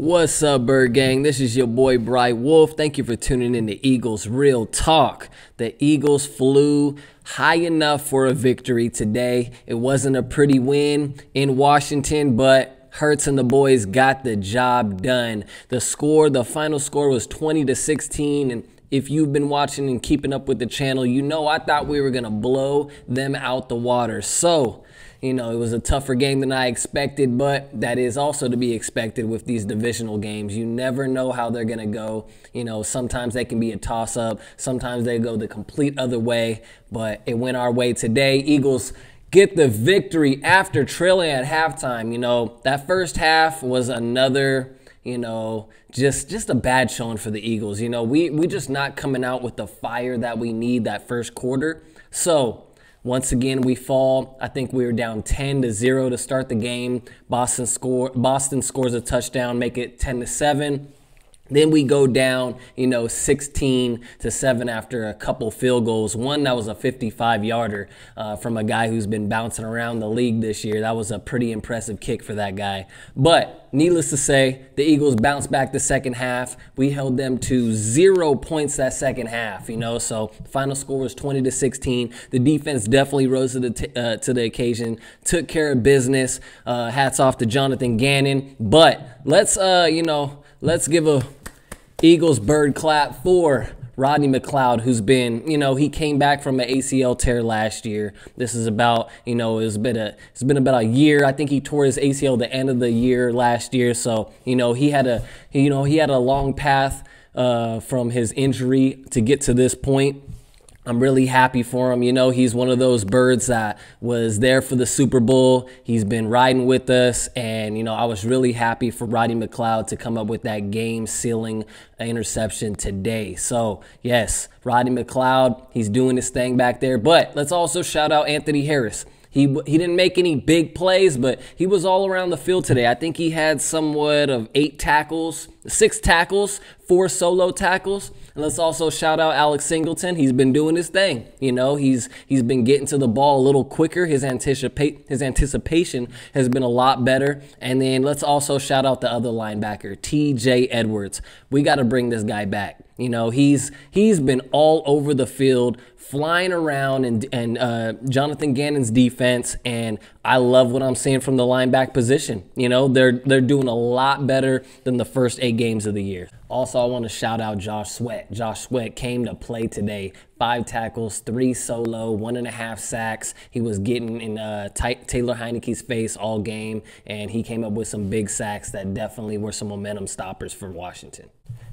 What's up, Bird Gang? This is your boy Bright Wolf. Thank you for tuning in to Eagles Real Talk. The Eagles flew high enough for a victory today. It wasn't a pretty win in Washington, but Hertz and the boys got the job done. The score, the final score was 20 to 16, and if you've been watching and keeping up with the channel, you know I thought we were going to blow them out the water. So, you know, it was a tougher game than I expected, but that is also to be expected with these divisional games. You never know how they're going to go. You know, sometimes they can be a toss up, sometimes they go the complete other way, but it went our way today. Eagles get the victory after trailing at halftime. You know, that first half was another you know, just just a bad showing for the Eagles. You know, we we just not coming out with the fire that we need that first quarter. So once again, we fall. I think we were down 10 to 0 to start the game. Boston score Boston scores a touchdown, make it 10 to 7. Then we go down, you know, 16 to 7 after a couple field goals. One that was a 55 yarder uh, from a guy who's been bouncing around the league this year. That was a pretty impressive kick for that guy. But needless to say, the Eagles bounced back the second half. We held them to zero points that second half, you know. So final score was 20 to 16. The defense definitely rose to the uh, to the occasion, took care of business. Uh, hats off to Jonathan Gannon. But let's, uh, you know, let's give a Eagles bird clap for Rodney McLeod, who's been, you know, he came back from an ACL tear last year. This is about, you know, it's been a it's been about a year. I think he tore his ACL the end of the year last year. So, you know, he had a you know, he had a long path uh, from his injury to get to this point. I'm really happy for him. You know, he's one of those birds that was there for the Super Bowl. He's been riding with us. And, you know, I was really happy for Roddy McLeod to come up with that game sealing interception today. So, yes, Roddy McLeod, he's doing his thing back there. But let's also shout out Anthony Harris. He, he didn't make any big plays, but he was all around the field today. I think he had somewhat of eight tackles six tackles, four solo tackles. And let's also shout out Alex Singleton. He's been doing his thing. You know, he's he's been getting to the ball a little quicker. His anticipate his anticipation has been a lot better. And then let's also shout out the other linebacker, T.J. Edwards. We got to bring this guy back. You know, he's he's been all over the field, flying around, and and uh, Jonathan Gannon's defense and I love what I'm seeing from the linebacker position. You know, they're they're doing a lot better than the first eight games of the year. Also, I want to shout out Josh Sweat. Josh Sweat came to play today. Five tackles, three solo, one and a half sacks. He was getting in uh, Taylor Heineke's face all game, and he came up with some big sacks that definitely were some momentum stoppers for Washington.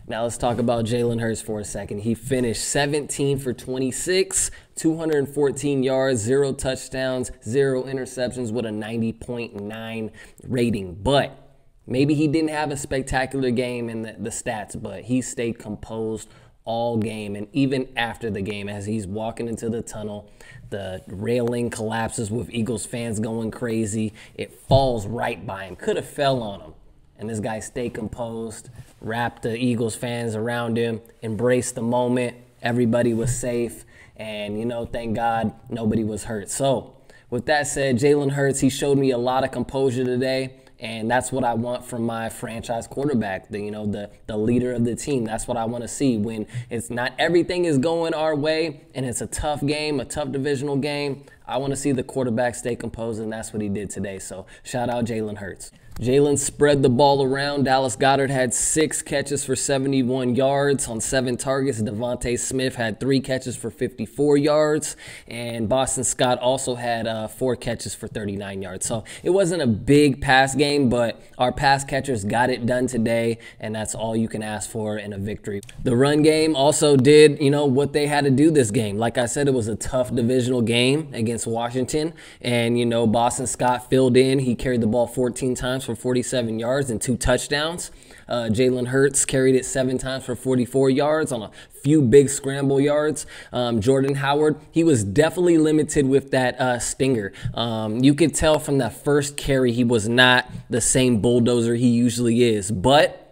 Now let's talk about Jalen Hurts for a second. He finished 17 for 26, 214 yards, zero touchdowns, zero interceptions with a 90.9 rating. But maybe he didn't have a spectacular game in the, the stats, but he stayed composed all game and even after the game as he's walking into the tunnel the railing collapses with eagles fans going crazy it falls right by him could have fell on him and this guy stayed composed, wrapped the Eagles fans around him, embraced the moment. Everybody was safe, and you know, thank God nobody was hurt. So, with that said, Jalen Hurts, he showed me a lot of composure today, and that's what I want from my franchise quarterback, the you know, the the leader of the team. That's what I want to see when it's not everything is going our way and it's a tough game, a tough divisional game. I want to see the quarterback stay composed, and that's what he did today. So, shout out Jalen Hurts. Jalen spread the ball around. Dallas Goddard had six catches for 71 yards on seven targets. Devonte Smith had three catches for 54 yards. And Boston Scott also had uh, four catches for 39 yards. So it wasn't a big pass game, but our pass catchers got it done today. And that's all you can ask for in a victory. The run game also did, you know, what they had to do this game. Like I said, it was a tough divisional game against Washington. And, you know, Boston Scott filled in. He carried the ball 14 times times for 47 yards and two touchdowns. Uh, Jalen Hurts carried it seven times for 44 yards on a few big scramble yards. Um, Jordan Howard, he was definitely limited with that uh, stinger. Um, you could tell from that first carry, he was not the same bulldozer he usually is. But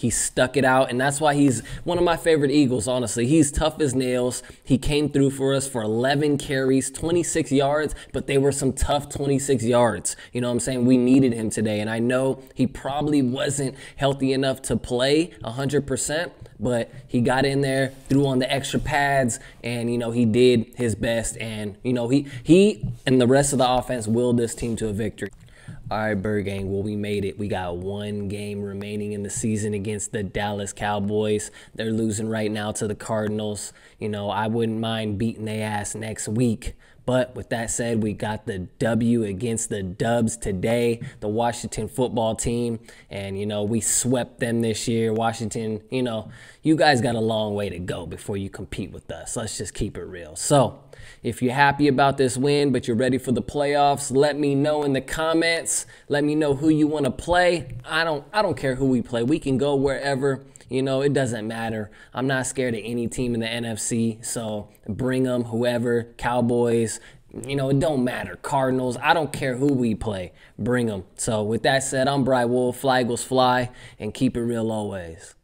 he stuck it out, and that's why he's one of my favorite Eagles, honestly. He's tough as nails. He came through for us for 11 carries, 26 yards, but they were some tough 26 yards. You know what I'm saying? We needed him today, and I know he probably wasn't healthy enough to play 100%, but he got in there, threw on the extra pads, and, you know, he did his best, and, you know, he, he and the rest of the offense willed this team to a victory. All right, Bird Gang, well, we made it. We got one game remaining in the season against the Dallas Cowboys. They're losing right now to the Cardinals. You know, I wouldn't mind beating their ass next week, but with that said, we got the W against the Dubs today, the Washington football team. And, you know, we swept them this year. Washington, you know, you guys got a long way to go before you compete with us. Let's just keep it real. So, if you're happy about this win, but you're ready for the playoffs, let me know in the comments. Let me know who you want to play. I don't I don't care who we play. We can go wherever you know, it doesn't matter. I'm not scared of any team in the NFC. So bring them, whoever, Cowboys, you know, it don't matter. Cardinals, I don't care who we play. Bring them. So with that said, I'm Bright Wolf. Flag equals fly and keep it real always.